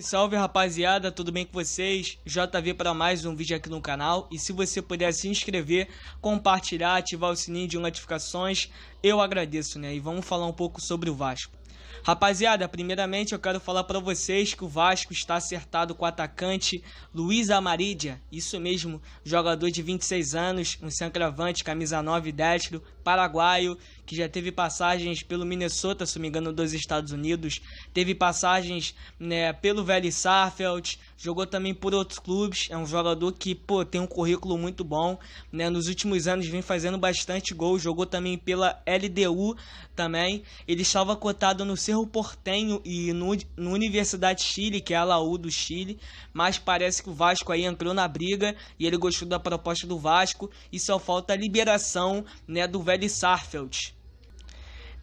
Salve, salve rapaziada, tudo bem com vocês? JV para mais um vídeo aqui no canal e se você puder se inscrever, compartilhar, ativar o sininho de notificações, eu agradeço, né? E vamos falar um pouco sobre o Vasco. Rapaziada, primeiramente eu quero falar para vocês que o Vasco está acertado com o atacante Luiz Amarídia, isso mesmo, jogador de 26 anos, um centroavante, camisa 9 destro, paraguaio, que já teve passagens pelo Minnesota, se me engano, dos Estados Unidos, teve passagens né, pelo Velho Sarfeld, jogou também por outros clubes, é um jogador que, pô, tem um currículo muito bom, né? Nos últimos anos vem fazendo bastante gol, jogou também pela LDU também. Ele estava cotado no Cerro Portenho e no, no Universidade Chile, que é a Laú do Chile, mas parece que o Vasco aí entrou na briga e ele gostou da proposta do Vasco e só falta a liberação, né, do velho Sarfeld.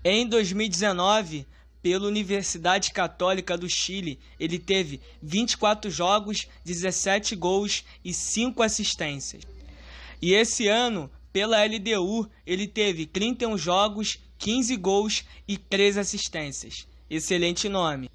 Em 2019, pela Universidade Católica do Chile, ele teve 24 jogos, 17 gols e 5 assistências. E esse ano, pela LDU, ele teve 31 jogos, 15 gols e 3 assistências. Excelente nome.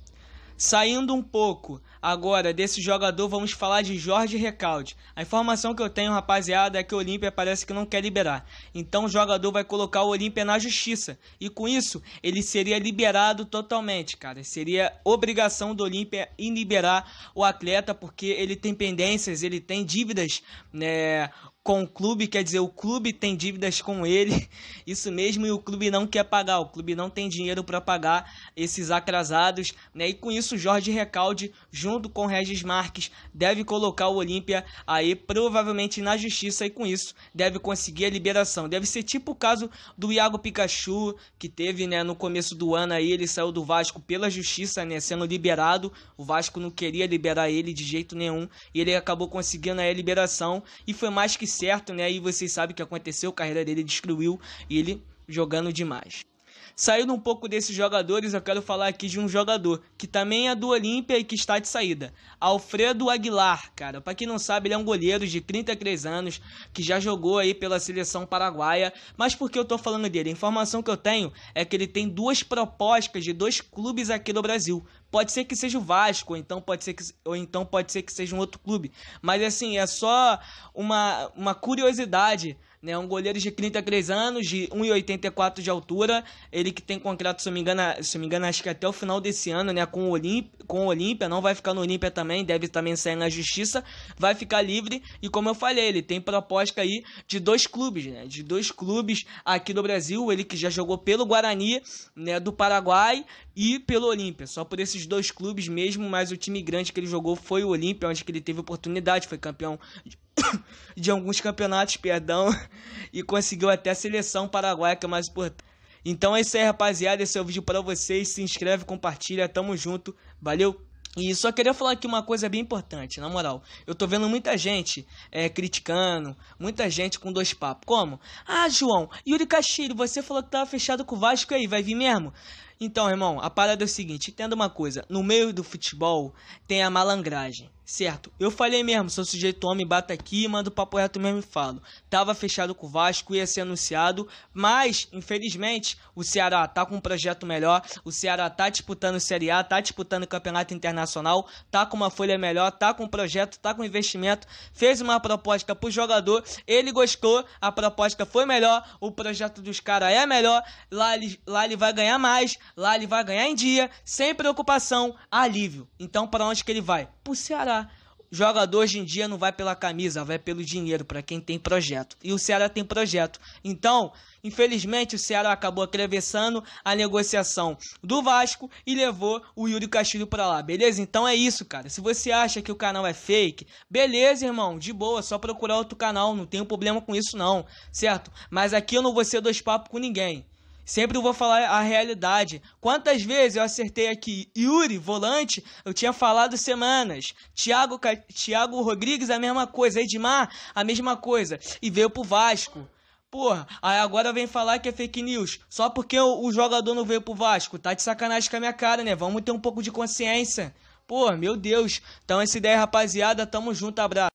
Saindo um pouco agora desse jogador, vamos falar de Jorge Recalde. A informação que eu tenho, rapaziada, é que o Olímpia parece que não quer liberar. Então o jogador vai colocar o Olímpia na justiça. E com isso, ele seria liberado totalmente, cara. Seria obrigação do Olímpia em liberar o atleta, porque ele tem pendências, ele tem dívidas né, com o clube, quer dizer, o clube tem dívidas com ele, isso mesmo, e o clube não quer pagar, o clube não tem dinheiro para pagar esses atrasados, né? E com isso, Jorge Recalde, junto com Regis Marques, deve colocar o Olímpia aí provavelmente na justiça e com isso deve conseguir a liberação. Deve ser tipo o caso do Iago Pikachu, que teve, né, no começo do ano aí, ele saiu do Vasco pela justiça, né, sendo liberado. O Vasco não queria liberar ele de jeito nenhum e ele acabou conseguindo a liberação e foi mais que certo, né? E vocês sabem o que aconteceu, a carreira dele destruiu e ele jogando demais. Saindo um pouco desses jogadores, eu quero falar aqui de um jogador que também é do Olímpia e que está de saída. Alfredo Aguilar, cara. Para quem não sabe, ele é um goleiro de 33 anos que já jogou aí pela seleção paraguaia. Mas por que eu tô falando dele? A informação que eu tenho é que ele tem duas propostas de dois clubes aqui no Brasil. Pode ser que seja o Vasco, ou então pode ser que, ou então pode ser que seja um outro clube. Mas assim, é só uma, uma curiosidade. Né, um goleiro de 33 anos, de 1,84 de altura. Ele que tem contrato, se eu me engano, se me engano acho que até o final desse ano, né? Com o, com o Olímpia. Não vai ficar no Olímpia também, deve também sair na justiça. Vai ficar livre. E como eu falei, ele tem proposta aí de dois clubes, né? De dois clubes aqui do Brasil. Ele que já jogou pelo Guarani, né? Do Paraguai e pelo Olímpia. Só por esses esses dois clubes mesmo, mas o time grande que ele jogou foi o Olímpia, onde ele teve oportunidade, foi campeão de, de alguns campeonatos, perdão, e conseguiu até a seleção paraguaia, que é mais importante. Então é isso aí, rapaziada. Esse é o vídeo para vocês. Se inscreve, compartilha, tamo junto. Valeu! E só queria falar aqui uma coisa bem importante, na moral. Eu tô vendo muita gente é, criticando, muita gente com dois papos. Como? Ah, João, Yuri Castilho, você falou que tava fechado com o Vasco aí, vai vir mesmo? Então, irmão, a parada é o seguinte: entenda uma coisa. No meio do futebol tem a malandragem, certo? Eu falei mesmo: sou sujeito homem, bato aqui, mando papo reto mesmo e falo. Tava fechado com o Vasco, ia ser anunciado, mas, infelizmente, o Ceará tá com um projeto melhor. O Ceará tá disputando Série A, tá disputando campeonato internacional, tá com uma folha melhor, tá com um projeto, tá com investimento. Fez uma proposta pro jogador, ele gostou, a proposta foi melhor, o projeto dos caras é melhor, lá ele, lá ele vai ganhar mais Lá ele vai ganhar em dia, sem preocupação, alívio. Então para onde que ele vai? Pro Ceará. O jogador hoje em dia não vai pela camisa, vai pelo dinheiro, para quem tem projeto. E o Ceará tem projeto. Então, infelizmente, o Ceará acabou atravessando a negociação do Vasco e levou o Yuri Castilho para lá, beleza? Então é isso, cara. Se você acha que o canal é fake, beleza, irmão, de boa, só procurar outro canal, não tem problema com isso não, certo? Mas aqui eu não vou ser dois papos com ninguém. Sempre vou falar a realidade. Quantas vezes eu acertei aqui? Yuri, volante, eu tinha falado semanas. Thiago, Thiago Rodrigues, a mesma coisa. Edmar, a mesma coisa. E veio pro Vasco. Porra, aí agora vem falar que é fake news. Só porque o, o, jogador não veio pro Vasco. Tá de sacanagem com a minha cara, né? Vamos ter um pouco de consciência. Porra, meu Deus. Então essa é ideia, rapaziada. Tamo junto, abraço.